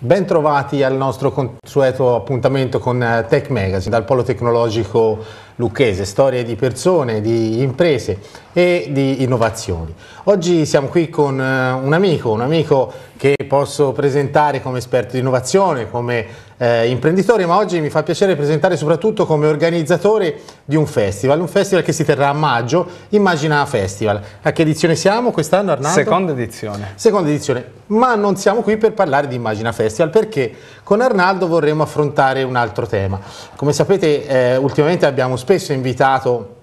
Bentrovati al nostro consueto appuntamento con eh, Tech Magazine dal polo tecnologico lucchese, storie di persone, di imprese e di innovazioni. Oggi siamo qui con eh, un amico, un amico che posso presentare come esperto di innovazione, come eh, imprenditore, ma oggi mi fa piacere presentare soprattutto come organizzatore di un festival, un festival che si terrà a maggio, Immagina Festival. A che edizione siamo quest'anno Arnaldo? Seconda edizione. Seconda edizione, ma non siamo qui per parlare di Immagina Festival perché con Arnaldo vorremmo affrontare un altro tema. Come sapete eh, ultimamente abbiamo spesso invitato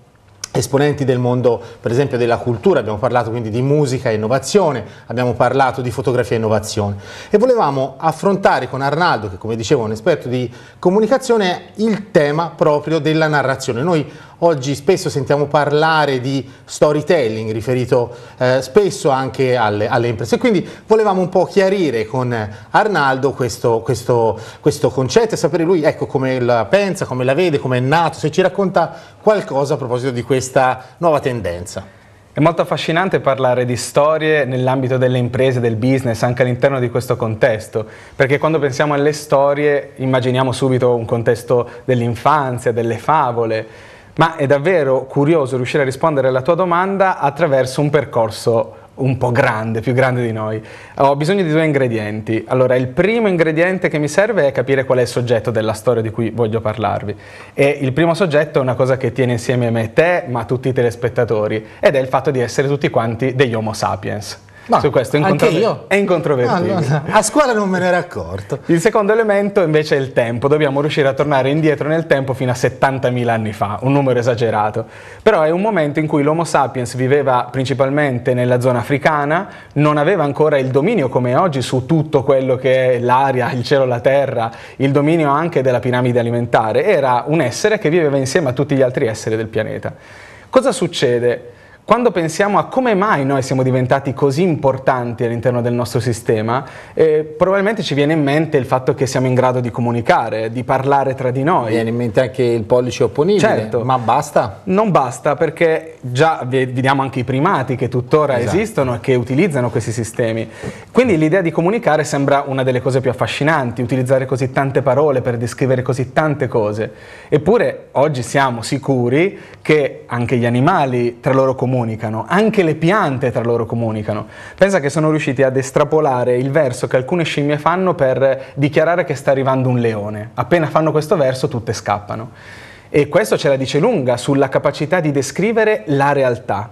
esponenti del mondo per esempio della cultura, abbiamo parlato quindi di musica e innovazione, abbiamo parlato di fotografia e innovazione e volevamo affrontare con Arnaldo, che come dicevo è un esperto di comunicazione, il tema proprio della narrazione. Noi Oggi spesso sentiamo parlare di storytelling riferito eh, spesso anche alle, alle, imprese. Quindi volevamo un po' chiarire con Arnaldo questo, questo, questo concetto e sapere lui ecco, come la pensa, come la vede, come è nato, se ci racconta qualcosa a proposito di questa nuova tendenza. È molto affascinante parlare di storie nell'ambito delle imprese, del business, anche all'interno di questo contesto, perché quando pensiamo alle storie immaginiamo subito un contesto dell'infanzia, delle favole, ma è davvero curioso riuscire a rispondere alla tua domanda attraverso un percorso un po' grande, più grande di noi. Ho bisogno di due ingredienti. Allora, il primo ingrediente che mi serve è capire qual è il soggetto della storia di cui voglio parlarvi. E il primo soggetto è una cosa che tiene insieme me te, ma tutti i telespettatori, ed è il fatto di essere tutti quanti degli Homo sapiens. No, su questo è, incontrover- è incontrovertibile. No, no, a scuola non me ne ero accorto. Il secondo elemento invece è il tempo. Dobbiamo riuscire a tornare indietro nel tempo fino a 70.000 anni fa, un numero esagerato. Però è un momento in cui l'Homo sapiens viveva principalmente nella zona africana, non aveva ancora il dominio come oggi su tutto quello che è l'aria, il cielo, la terra, il dominio anche della piramide alimentare. Era un essere che viveva insieme a tutti gli altri esseri del pianeta. Cosa succede? quando pensiamo a come mai noi siamo diventati così importanti all'interno del nostro sistema, eh, probabilmente ci viene in mente il fatto che siamo in grado di comunicare, di parlare tra di noi. Viene in mente anche il pollice opponibile, certo, ma basta? Non basta perché già vediamo anche i primati che tuttora esatto. esistono e che utilizzano questi sistemi. Quindi l'idea di comunicare sembra una delle cose più affascinanti, utilizzare così tante parole per descrivere così tante cose. Eppure oggi siamo sicuri che anche gli animali tra loro comunicano comunicano, anche le piante tra loro comunicano. Pensa che sono riusciti ad estrapolare il verso che alcune scimmie fanno per dichiarare che sta arrivando un leone. Appena fanno questo verso tutte scappano. E questo ce la dice lunga sulla capacità di descrivere la realtà.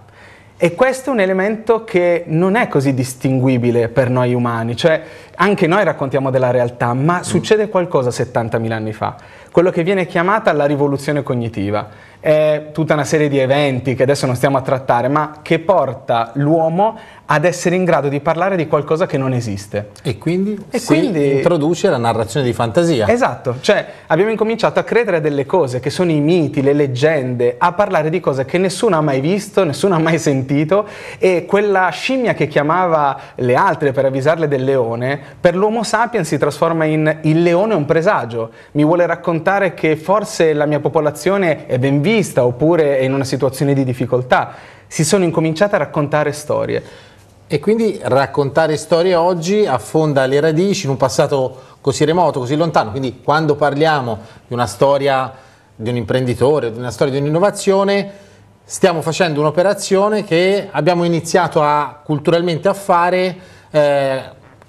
E questo è un elemento che non è così distinguibile per noi umani, cioè anche noi raccontiamo della realtà, ma mm. succede qualcosa 70.000 anni fa. Quello che viene chiamata la rivoluzione cognitiva è tutta una serie di eventi che adesso non stiamo a trattare, ma che porta l'uomo ad essere in grado di parlare di qualcosa che non esiste. E quindi e si quindi... introduce la narrazione di fantasia. Esatto, cioè abbiamo incominciato a credere a delle cose che sono i miti, le leggende, a parlare di cose che nessuno ha mai visto, nessuno ha mai sentito e quella scimmia che chiamava le altre per avvisarle del leone per l'Homo sapiens si trasforma in il leone è un presagio, mi vuole raccontare che forse la mia popolazione è ben vista oppure è in una situazione di difficoltà. Si sono incominciate a raccontare storie. E quindi raccontare storie oggi affonda le radici in un passato così remoto, così lontano. Quindi quando parliamo di una storia di un imprenditore, di una storia di un'innovazione, stiamo facendo un'operazione che abbiamo iniziato a, culturalmente a fare eh,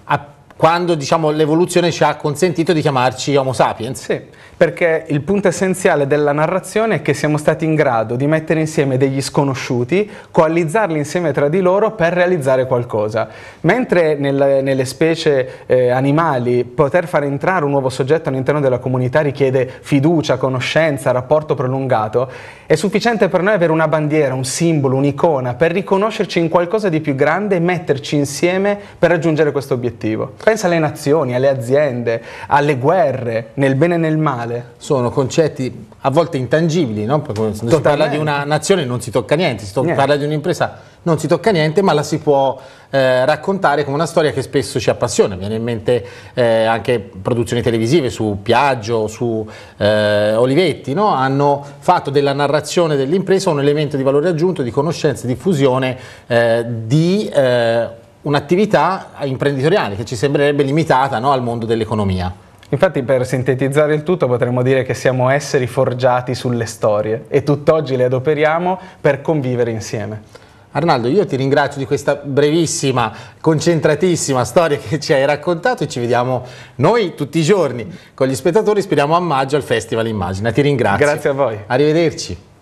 a quando diciamo, l'evoluzione ci ha consentito di chiamarci Homo sapiens. Sì, perché il punto essenziale della narrazione è che siamo stati in grado di mettere insieme degli sconosciuti, coalizzarli insieme tra di loro per realizzare qualcosa. Mentre nelle, nelle specie eh, animali poter far entrare un nuovo soggetto all'interno della comunità richiede fiducia, conoscenza, rapporto prolungato, è sufficiente per noi avere una bandiera, un simbolo, un'icona per riconoscerci in qualcosa di più grande e metterci insieme per raggiungere questo obiettivo pensa alle nazioni, alle aziende, alle guerre, nel bene e nel male. Sono concetti a volte intangibili, no? Perché quando si parla di una nazione non si tocca niente, si to niente. parla di un'impresa non si tocca niente, ma la si può eh, raccontare come una storia che spesso ci appassiona. viene in mente eh, anche produzioni televisive su Piaggio, su eh, Olivetti, no? hanno fatto della narrazione dell'impresa un elemento di valore aggiunto, di conoscenza, di diffusione, eh, di eh, un'attività imprenditoriale che ci sembrerebbe limitata no, al mondo dell'economia. Infatti per sintetizzare il tutto potremmo dire che siamo esseri forgiati sulle storie e tutt'oggi le adoperiamo per convivere insieme. Arnaldo, io ti ringrazio di questa brevissima, concentratissima storia che ci hai raccontato e ci vediamo noi tutti i giorni con gli spettatori, speriamo a maggio al Festival Immagina. Ti ringrazio. Grazie a voi. Arrivederci.